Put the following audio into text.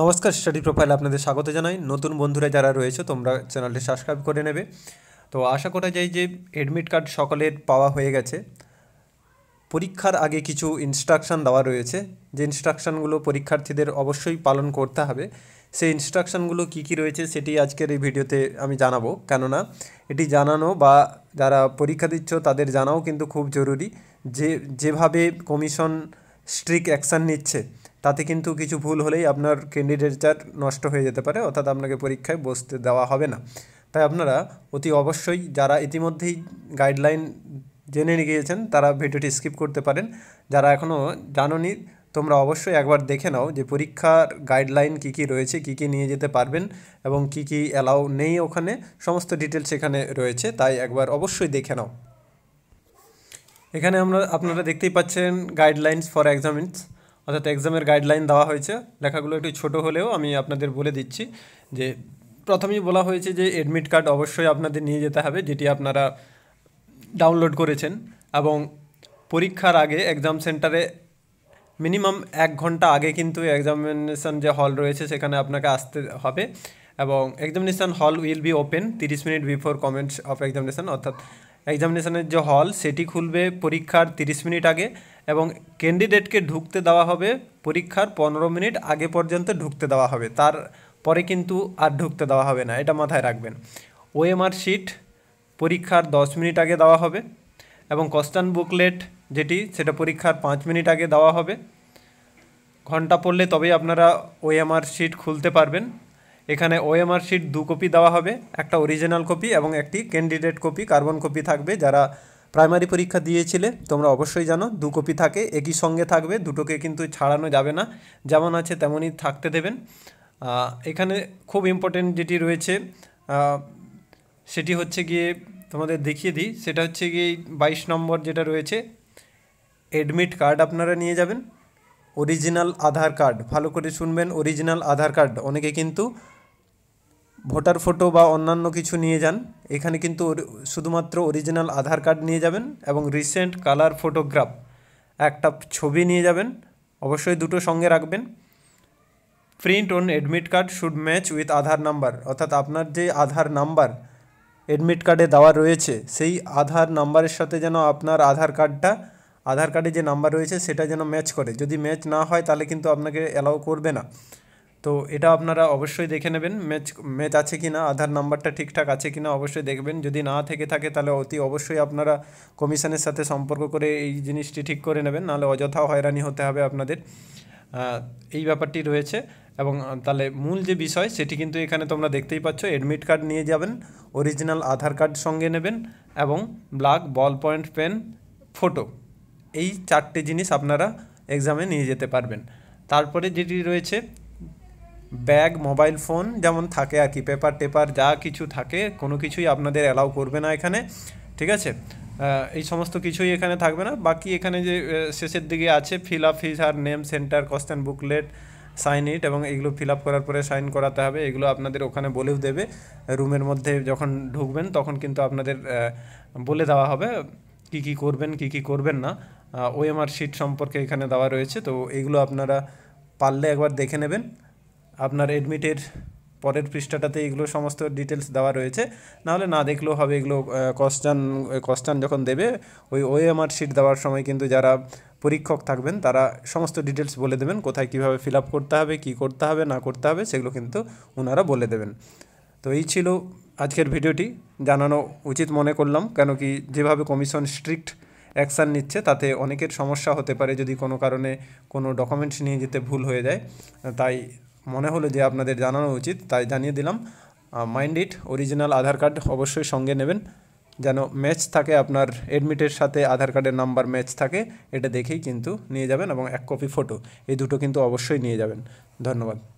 নমস্কার study profile আপনাদের স্বাগত জানাই নতুন বন্ধুরা যারা রয়েছে তোমরা চ্যানেলটি সাবস্ক্রাইব করে নেবে তো আশা করা যায় যে অ্যাডমিট কার্ড সকলের পাওয়া হয়ে গেছে পরীক্ষার আগে কিছু ইনস্ট্রাকশান দেওয়া রয়েছে যে ইনস্ট্রাকশানগুলো পরীক্ষার্থীদের অবশ্যই পালন করতে হবে সেই ইনস্ট্রাকশানগুলো কি কি রয়েছে সেটি আজকের এই ভিডিওতে আমি জানাবো কেননা এটি জানানো বা যারা পরীক্ষা দিচ্ছ তাদের জানাও কিন্তু খুব জরুরি যে যেভাবে কমিশন স্ট্রিক অ্যাকশান নিচ্ছে তাতে কিন্তু কিছু ভুল হলেই আপনার ক্যান্ডিডেটচার নষ্ট হয়ে যেতে পারে অর্থাৎ আপনাকে পরীক্ষায় বসতে দেওয়া হবে না তাই আপনারা অতি অবশ্যই যারা ইতিমধ্যেই গাইডলাইন জেনে গিয়েছেন তারা ভিডিওটি স্কিপ করতে পারেন যারা এখনও জাননি তোমরা অবশ্যই একবার দেখে নাও যে পরীক্ষার গাইডলাইন কি কি রয়েছে কি কি নিয়ে যেতে পারবেন এবং কি কি অ্যালাউ নেই ওখানে সমস্ত ডিটেলস এখানে রয়েছে তাই একবার অবশ্যই দেখে নাও এখানে আমরা আপনারা দেখতেই পাচ্ছেন গাইডলাইন্স ফর এক্সামিনস অর্থাৎ এক্সামের গাইডলাইন দেওয়া হয়েছে লেখাগুলো একটু ছোট হলেও আমি আপনাদের বলে দিচ্ছি যে প্রথমেই বলা হয়েছে যে এডমিট কার্ড অবশ্যই আপনাদের নিয়ে যেতে হবে যেটি আপনারা ডাউনলোড করেছেন এবং পরীক্ষার আগে এক্সাম সেন্টারে মিনিমাম এক ঘন্টা আগে কিন্তু এক্সামিনেশান যে হল রয়েছে সেখানে আপনাকে আসতে হবে এবং examination hall will be open তিরিশ মিনিট বিফোর কমেন্টস অফ এক্সামিনেশান অর্থাৎ এক্সামিনেশানের যে হল সেটি খুলবে পরীক্ষার 30 মিনিট আগে এবং ক্যান্ডিডেটকে ঢুকতে দেওয়া হবে পরীক্ষার পনেরো মিনিট আগে পর্যন্ত ঢুকতে দেওয়া হবে তার পরে কিন্তু আর ঢুকতে দেওয়া হবে না এটা মাথায় রাখবেন ওএমআর শিট পরীক্ষার 10 মিনিট আগে দেওয়া হবে এবং কস্টান বুকলেট যেটি সেটা পরীক্ষার পাঁচ মিনিট আগে দেওয়া হবে ঘন্টা পড়লে তবেই আপনারা ওএমআর শিট খুলতে পারবেন এখানে ওএমআর শিট দু কপি দেওয়া হবে একটা অরিজিনাল কপি এবং একটি ক্যান্ডিডেট কপি কার্বন কপি থাকবে যারা প্রাইমারি পরীক্ষা দিয়েছিলে তোমরা অবশ্যই জানো দু কপি থাকে একই সঙ্গে থাকবে দুটোকে কিন্তু ছাড়ানো যাবে না যেমন আছে তেমনই থাকতে দেবেন এখানে খুব ইম্পর্টেন্ট যেটি রয়েছে সেটি হচ্ছে গিয়ে তোমাদের দেখিয়ে দিই সেটা হচ্ছে গিয়ে বাইশ নম্বর যেটা রয়েছে অ্যাডমিট কার্ড আপনারা নিয়ে যাবেন অরিজিনাল আধার কার্ড ভালো করে শুনবেন অরিজিনাল আধার কার্ড অনেকে কিন্তু ভোটার ফটো বা অন্যান্য কিছু নিয়ে যান এখানে কিন্তু শুধুমাত্র অরিজিনাল আধার কার্ড নিয়ে যাবেন এবং রিসেন্ট কালার ফটোগ্রাফ একটা ছবি নিয়ে যাবেন অবশ্যই দুটো সঙ্গে রাখবেন print on admit card should match with Aadhaar number অর্থাৎ আপনার যে আধার নাম্বার অ্যাডমিট কার্ডে দেওয়া রয়েছে সেই আধার নাম্বারের সাথে যেন আপনার আধার কার্ডটা আধার কার্ডে যে নাম্বার রয়েছে সেটা যেন ম্যাচ করে যদি ম্যাচ না হয় তাহলে কিন্তু আপনাকে অ্যালাউ করবে না তো এটা আপনারা অবশ্যই দেখে নেবেন ম্যাচ ম্যাচ আছে কি না আধার নাম্বারটা ঠিকঠাক আছে কি না অবশ্যই দেখবেন যদি না থেকে থাকে তাহলে অতি অবশ্যই আপনারা কমিশনের সাথে সম্পর্ক করে এই জিনিসটি ঠিক করে নেবেন নাহলে অযথা হয়রানি হতে হবে আপনাদের এই ব্যাপারটি রয়েছে এবং তাহলে মূল যে বিষয় সেটি কিন্তু এখানে তোমরা দেখতেই পাচ্ছ এডমিট কার্ড নিয়ে যাবেন অরিজিনাল আধার কার্ড সঙ্গে নেবেন এবং black ball point pen photo এই চারটে জিনিস আপনারা এক্সামে নিয়ে যেতে পারবেন তারপরে যেটি রয়েছে ব্যাগ মোবাইল ফোন যেমন থাকে আর কি পেপার টেপার যা কিছু থাকে কোনো কিছুই আপনাদের অ্যালাউ করবে না এখানে ঠিক আছে এই সমস্ত কিছুই এখানে থাকবে না বাকি এখানে যে শেষের দিকে আছে ফিল আপ ফিস আর name centre question booklet sign it এবং এগুলো ফিল আপ করার পরে সাইন করাতে হবে এগুলো আপনাদের ওখানে বলেও দেবে রুমের মধ্যে যখন ঢুকবেন তখন কিন্তু আপনাদের বলে দেওয়া হবে কি কি করবেন কি কি করবেন না ওএমআর শিট সম্পর্কে এখানে দেওয়া রয়েছে তো এগুলো আপনারা পারলে একবার দেখে নেবেন আপনার অ্যাডমিটের পরের পৃষ্ঠাটাতে এগুলো সমস্ত ডিটেলস দেওয়া রয়েছে নাহলে না দেখলেও হবে এগুলো কোশ্চান কোশ্চান যখন দেবে ওই ওএমআর শিট দেওয়ার সময় কিন্তু যারা পরীক্ষক থাকবেন তারা সমস্ত ডিটেলস বলে দেবেন কোথায় কিভাবে ফিল করতে হবে কি করতে হবে না করতে হবে সেগুলো কিন্তু ওনারা বলে দেবেন তো এই ছিল আজকের ভিডিওটি জানানো উচিত মনে করলাম কেন কি যেভাবে কমিশন স্ট্রিক্ট অ্যাকশান নিচ্ছে তাতে অনেকের সমস্যা হতে পারে যদি কোনো কারণে কোনো ডকুমেন্টস নিয়ে যেতে ভুল হয়ে যায় তাই মনে হলো যে আপনাদের জানানো উচিত তাই জানিয়ে দিলাম mind it original Aadhaar card অবশ্যই সঙ্গে নেবেন যেন ম্যাচ থাকে আপনার অ্যাডমিটের সাথে আধার কার্ডের নাম্বার ম্যাচ থাকে এটা দেখেই কিন্তু নিয়ে যাবেন এবং এক কপি ফটো এই দুটো কিন্তু অবশ্যই নিয়ে যাবেন ধন্যবাদ